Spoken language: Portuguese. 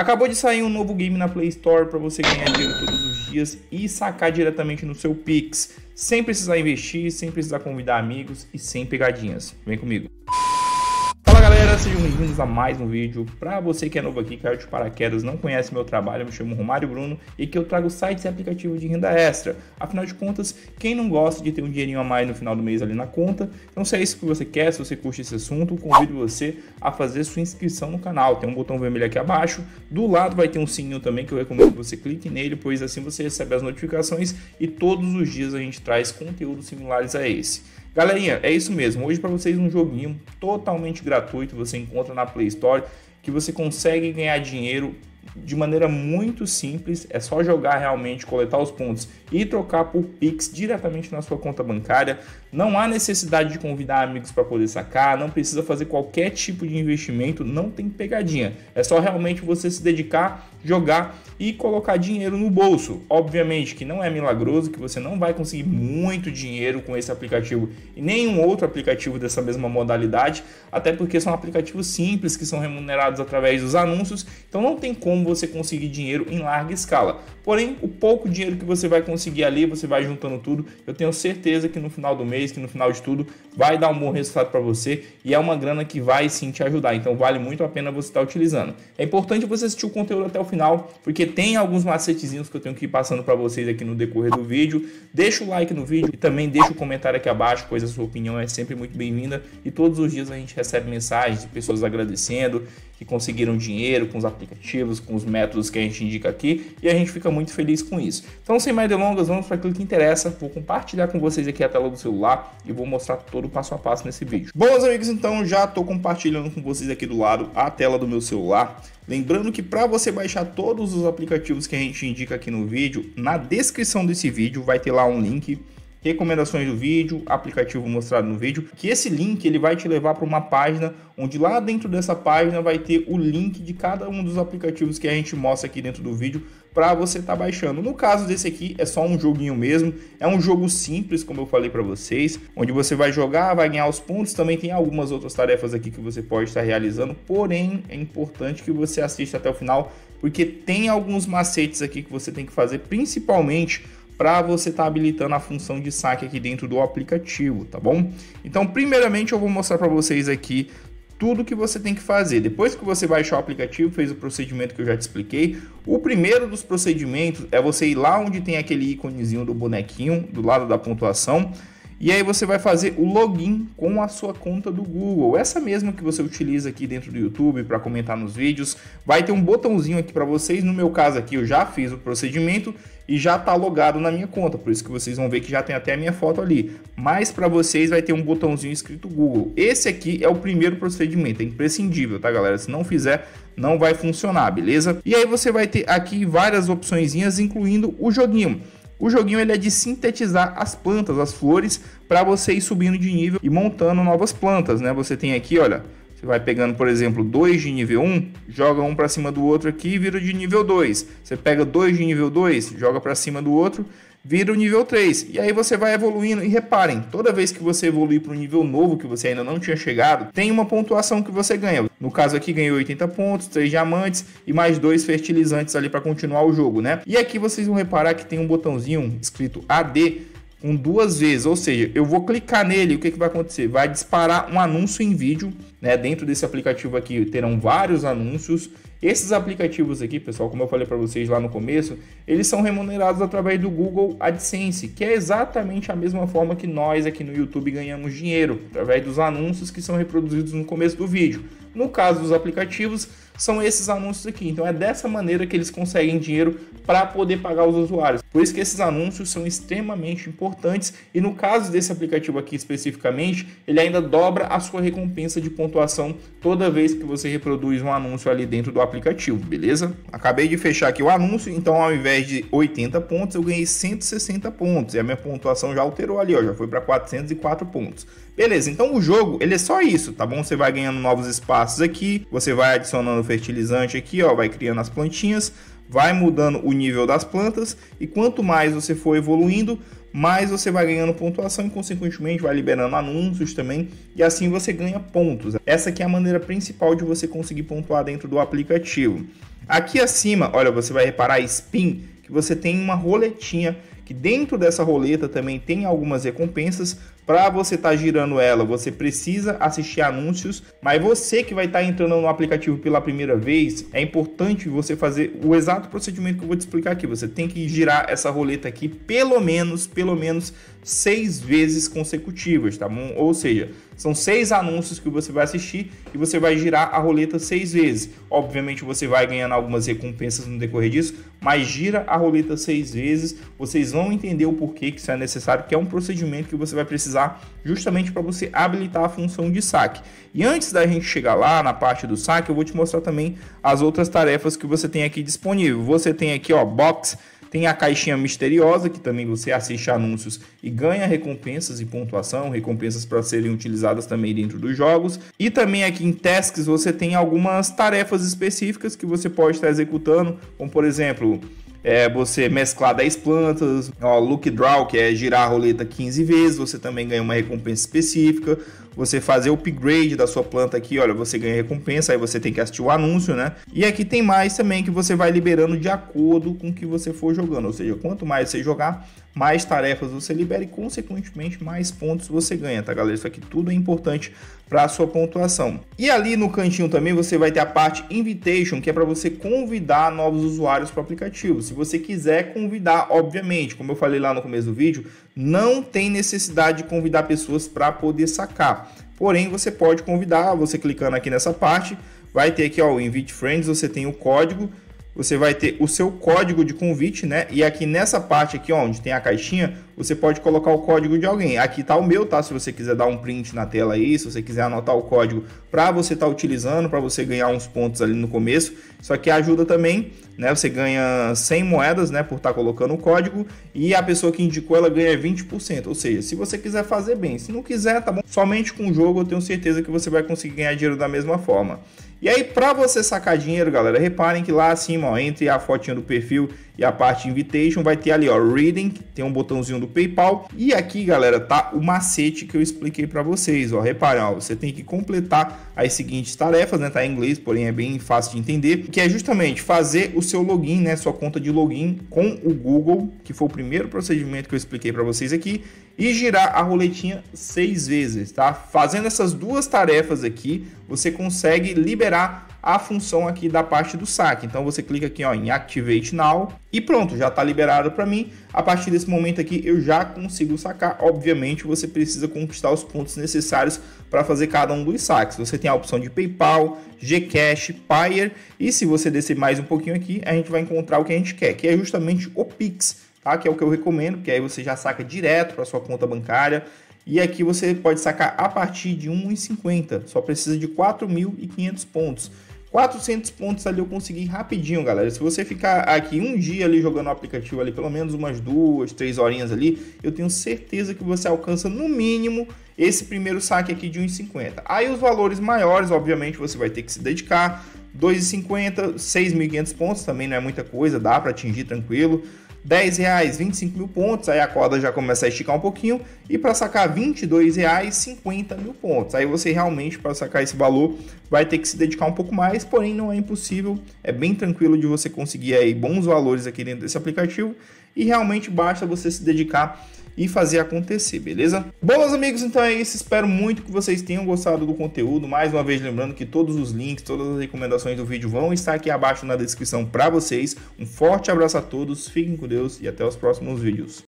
Acabou de sair um novo game na Play Store para você ganhar dinheiro todos os dias e sacar diretamente no seu Pix, sem precisar investir, sem precisar convidar amigos e sem pegadinhas. Vem comigo. Fala galera! sejam bem-vindos a mais um vídeo. Para você que é novo aqui, caiu de paraquedas, não conhece meu trabalho, eu me chamo Romário Bruno e que eu trago sites e aplicativos de renda extra. Afinal de contas, quem não gosta de ter um dinheirinho a mais no final do mês ali na conta? Então, se é isso que você quer, se você curte esse assunto, convido você a fazer sua inscrição no canal. Tem um botão vermelho aqui abaixo, do lado vai ter um sininho também que eu recomendo que você clique nele, pois assim você recebe as notificações e todos os dias a gente traz conteúdos similares a esse. Galerinha, é isso mesmo. Hoje para vocês um joguinho totalmente gratuito. Você você encontra na Play Store, que você consegue ganhar dinheiro de maneira muito simples, é só jogar realmente, coletar os pontos e trocar por Pix diretamente na sua conta bancária. Não há necessidade de convidar amigos para poder sacar, não precisa fazer qualquer tipo de investimento, não tem pegadinha. É só realmente você se dedicar, jogar e colocar dinheiro no bolso. Obviamente que não é milagroso, que você não vai conseguir muito dinheiro com esse aplicativo e nenhum outro aplicativo dessa mesma modalidade, até porque são aplicativos simples que são remunerados através dos anúncios, então não tem como você conseguir dinheiro em larga escala. Porém, o pouco dinheiro que você vai conseguir conseguir ali, você vai juntando tudo. Eu tenho certeza que no final do mês, que no final de tudo, vai dar um bom resultado para você e é uma grana que vai sim te ajudar. Então vale muito a pena você estar tá utilizando. É importante você assistir o conteúdo até o final, porque tem alguns macetezinhos que eu tenho que ir passando para vocês aqui no decorrer do vídeo. Deixa o like no vídeo e também deixa o comentário aqui abaixo, pois a sua opinião é sempre muito bem-vinda e todos os dias a gente recebe mensagens de pessoas agradecendo que conseguiram dinheiro com os aplicativos, com os métodos que a gente indica aqui, e a gente fica muito feliz com isso. Então, sem mais delongas, vamos para aquilo que interessa. Vou compartilhar com vocês aqui a tela do celular e vou mostrar todo o passo a passo nesse vídeo. Bom, meus amigos, então já estou compartilhando com vocês aqui do lado a tela do meu celular. Lembrando que para você baixar todos os aplicativos que a gente indica aqui no vídeo, na descrição desse vídeo vai ter lá um link recomendações do vídeo, aplicativo mostrado no vídeo, que esse link ele vai te levar para uma página onde lá dentro dessa página vai ter o link de cada um dos aplicativos que a gente mostra aqui dentro do vídeo para você estar tá baixando. No caso desse aqui é só um joguinho mesmo, é um jogo simples, como eu falei para vocês, onde você vai jogar, vai ganhar os pontos, também tem algumas outras tarefas aqui que você pode estar realizando, porém é importante que você assista até o final, porque tem alguns macetes aqui que você tem que fazer, principalmente para você estar tá habilitando a função de saque aqui dentro do aplicativo, tá bom? Então, primeiramente eu vou mostrar para vocês aqui tudo que você tem que fazer. Depois que você baixar o aplicativo, fez o procedimento que eu já te expliquei, o primeiro dos procedimentos é você ir lá onde tem aquele íconezinho do bonequinho do lado da pontuação e aí você vai fazer o login com a sua conta do Google, essa mesma que você utiliza aqui dentro do YouTube para comentar nos vídeos. Vai ter um botãozinho aqui para vocês. No meu caso aqui, eu já fiz o procedimento e já está logado na minha conta, por isso que vocês vão ver que já tem até a minha foto ali. Mas para vocês vai ter um botãozinho escrito Google. Esse aqui é o primeiro procedimento, é imprescindível, tá, galera? Se não fizer, não vai funcionar, beleza? E aí você vai ter aqui várias opções, incluindo o joguinho. O joguinho ele é de sintetizar as plantas, as flores, para você ir subindo de nível e montando novas plantas, né? Você tem aqui, olha, você vai pegando, por exemplo, dois de nível 1, joga um para cima do outro aqui e vira de nível 2. Você pega dois de nível 2, joga para cima do outro vira o nível 3. E aí você vai evoluindo. E reparem, toda vez que você evoluir para um nível novo que você ainda não tinha chegado, tem uma pontuação que você ganha. No caso aqui, ganhei 80 pontos, 3 diamantes e mais dois fertilizantes ali para continuar o jogo, né? E aqui vocês vão reparar que tem um botãozinho escrito AD com duas vezes, ou seja, eu vou clicar nele, o que, que vai acontecer? Vai disparar um anúncio em vídeo, né? Dentro desse aplicativo aqui terão vários anúncios. Esses aplicativos aqui, pessoal, como eu falei para vocês lá no começo, eles são remunerados através do Google AdSense, que é exatamente a mesma forma que nós aqui no YouTube ganhamos dinheiro, através dos anúncios que são reproduzidos no começo do vídeo. No caso dos aplicativos, são esses anúncios aqui. Então é dessa maneira que eles conseguem dinheiro para poder pagar os usuários. Por isso que esses anúncios são extremamente importantes e no caso desse aplicativo aqui especificamente, ele ainda dobra a sua recompensa de pontuação toda vez que você reproduz um anúncio ali dentro do aplicativo, beleza? Acabei de fechar aqui o anúncio, então ao invés de 80 pontos, eu ganhei 160 pontos e a minha pontuação já alterou ali, ó, já foi para 404 pontos. Beleza, então o jogo, ele é só isso, tá bom? Você vai ganhando novos espaços aqui, você vai adicionando fertilizante aqui, ó, vai criando as plantinhas, vai mudando o nível das plantas e quanto mais você for evoluindo, mais você vai ganhando pontuação e consequentemente vai liberando anúncios também e assim você ganha pontos. Essa que é a maneira principal de você conseguir pontuar dentro do aplicativo. Aqui acima, olha, você vai reparar spin que você tem uma roletinha que dentro dessa roleta também tem algumas recompensas para você estar tá girando ela, você precisa assistir anúncios, mas você que vai estar tá entrando no aplicativo pela primeira vez, é importante você fazer o exato procedimento que eu vou te explicar aqui. Você tem que girar essa roleta aqui pelo menos, pelo menos seis vezes consecutivas, tá bom? Ou seja, são seis anúncios que você vai assistir e você vai girar a roleta seis vezes. Obviamente você vai ganhando algumas recompensas no decorrer disso, mas gira a roleta seis vezes. Vocês vão entender o porquê que isso é necessário, que é um procedimento que você vai precisar usar justamente para você habilitar a função de saque. E antes da gente chegar lá na parte do saque, eu vou te mostrar também as outras tarefas que você tem aqui disponível. Você tem aqui, ó, box tem a caixinha misteriosa, que também você assiste anúncios e ganha recompensas e pontuação, recompensas para serem utilizadas também dentro dos jogos. E também aqui em tasks você tem algumas tarefas específicas que você pode estar executando, como por exemplo, é, você mesclar 10 plantas, ó, look draw, que é girar a roleta 15 vezes, você também ganha uma recompensa específica. Você fazer o upgrade da sua planta aqui, olha, você ganha recompensa, aí você tem que assistir o anúncio, né? E aqui tem mais também que você vai liberando de acordo com o que você for jogando, ou seja, quanto mais você jogar, mais tarefas você libera e, consequentemente, mais pontos você ganha, tá, galera? Isso aqui tudo é importante para a sua pontuação. E ali no cantinho também você vai ter a parte invitation, que é para você convidar novos usuários para o aplicativo. Se você quiser convidar, obviamente, como eu falei lá no começo do vídeo, não tem necessidade de convidar pessoas para poder sacar. Porém, você pode convidar, você clicando aqui nessa parte, vai ter aqui ó, o Invite Friends, você tem o código você vai ter o seu código de convite, né? E aqui nessa parte aqui, ó, onde tem a caixinha, você pode colocar o código de alguém. Aqui tá o meu, tá? Se você quiser dar um print na tela aí, se você quiser anotar o código para você estar tá utilizando, para você ganhar uns pontos ali no começo. Isso aqui ajuda também, né? Você ganha 100 moedas, né, por estar tá colocando o código e a pessoa que indicou ela ganha 20%, ou seja, se você quiser fazer bem, se não quiser, tá bom? Somente com o jogo eu tenho certeza que você vai conseguir ganhar dinheiro da mesma forma. E aí, para você sacar dinheiro, galera, reparem que lá acima, ó, entre a fotinha do perfil e a parte invitation vai ter ali, ó, reading, tem um botãozinho do PayPal. E aqui, galera, tá o macete que eu expliquei para vocês, ó. Reparem, ó, você tem que completar as seguintes tarefas, né? Tá em inglês, porém é bem fácil de entender, que é justamente fazer o seu login, né, sua conta de login com o Google, que foi o primeiro procedimento que eu expliquei para vocês aqui, e girar a roletinha seis vezes, tá? Fazendo essas duas tarefas aqui, você consegue liberar a função aqui da parte do saque. Então você clica aqui ó, em Activate Now e pronto, já está liberado para mim. A partir desse momento aqui eu já consigo sacar. Obviamente você precisa conquistar os pontos necessários para fazer cada um dos saques. Você tem a opção de PayPal, Gcash, Payer e se você descer mais um pouquinho aqui, a gente vai encontrar o que a gente quer, que é justamente o Pix, tá? Que é o que eu recomendo, que aí você já saca direto para sua conta bancária. E aqui você pode sacar a partir de 1,50, só precisa de 4.500 pontos. 400 pontos ali eu consegui rapidinho, galera. Se você ficar aqui um dia ali jogando o aplicativo ali, pelo menos umas duas, três horinhas ali, eu tenho certeza que você alcança no mínimo esse primeiro saque aqui de 1,50. Aí os valores maiores, obviamente, você vai ter que se dedicar. 2,50, 6.500 pontos também não é muita coisa, dá para atingir tranquilo. 10 reais, 25 mil pontos, aí a corda já começa a esticar um pouquinho, e para sacar 22 reais, 50 mil pontos. Aí você realmente, para sacar esse valor, vai ter que se dedicar um pouco mais, porém não é impossível, é bem tranquilo de você conseguir aí bons valores aqui dentro desse aplicativo e realmente basta você se dedicar e fazer acontecer, beleza? Bom, meus amigos, então é isso. Espero muito que vocês tenham gostado do conteúdo. Mais uma vez, lembrando que todos os links, todas as recomendações do vídeo vão estar aqui abaixo na descrição para vocês. Um forte abraço a todos, fiquem com Deus e até os próximos vídeos.